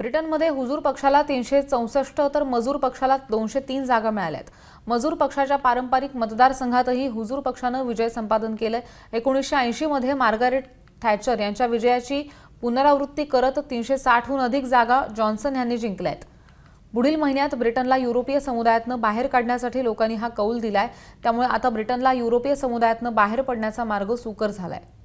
ब्रिटनमध्ये हुजूर पक्षाला तीनशे चौसष्ट तर मजूर पक्षाला दोनशे तीन जागा मिळाल्यात मजूर पक्षाच्या पारंपरिक मतदारसंघातही हुजूर पक्षानं विजय संपादन केलं एकोणीसशे ऐंशीमध्ये मार्गारेट थॅचर यांच्या विजयाची पुनरावृत्ती करत तीनशे साठहून अधिक जागा जॉन्सन यांनी जिंकल्यात पुढील महिन्यात ब्रिटनला युरोपीय समुदायातनं बाहेर काढण्यासाठी लोकांनी हा कौल दिलाय त्यामुळे आता ब्रिटनला युरोपीय समुदायातनं बाहेर पडण्याचा मार्ग सुकर झालाय